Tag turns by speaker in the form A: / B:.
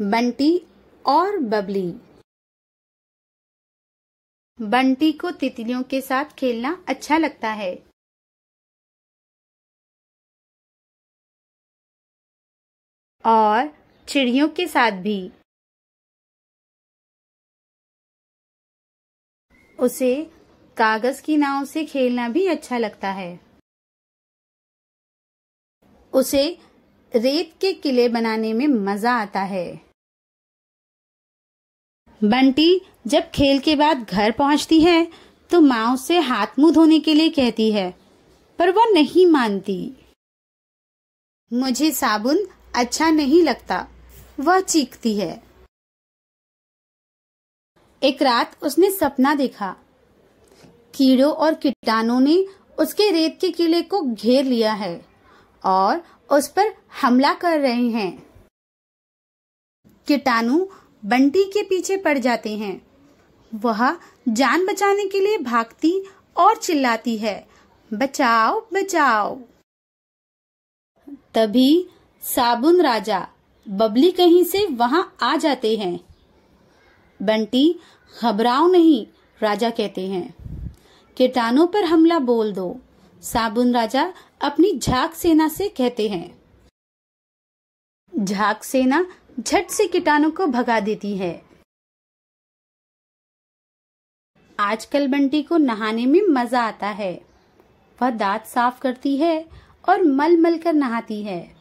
A: बंटी और बबली बंटी को तितलियों के साथ खेलना अच्छा लगता है और चिड़ियों के साथ भी उसे कागज की नाव से खेलना भी अच्छा लगता है उसे रेत के किले बनाने में मजा आता है बंटी
B: जब खेल के बाद घर पहुंचती है तो माँ उसे हाथ मुंह धोने के लिए कहती है
A: पर वो नहीं मानती मुझे साबुन अच्छा नहीं लगता वह चीखती है
B: एक रात उसने सपना देखा कीड़ों और कीटाणुओं ने उसके रेत के किले को घेर लिया है और उस पर हमला कर रहे हैं कीटाणु बंटी के पीछे पड़ जाते हैं वह जान बचाने के लिए भागती और चिल्लाती है बचाओ बचाओ तभी साबुन राजा बबली कहीं से वहां आ जाते हैं बंटी घबराओ नहीं राजा कहते हैं कीटाणु पर हमला बोल दो साबुन राजा अपनी झाक सेना से कहते हैं झाक सेना झट से कीटाणु को भगा देती है आजकल बंटी को नहाने में मजा आता है वह दांत साफ करती है और मल मल कर नहाती है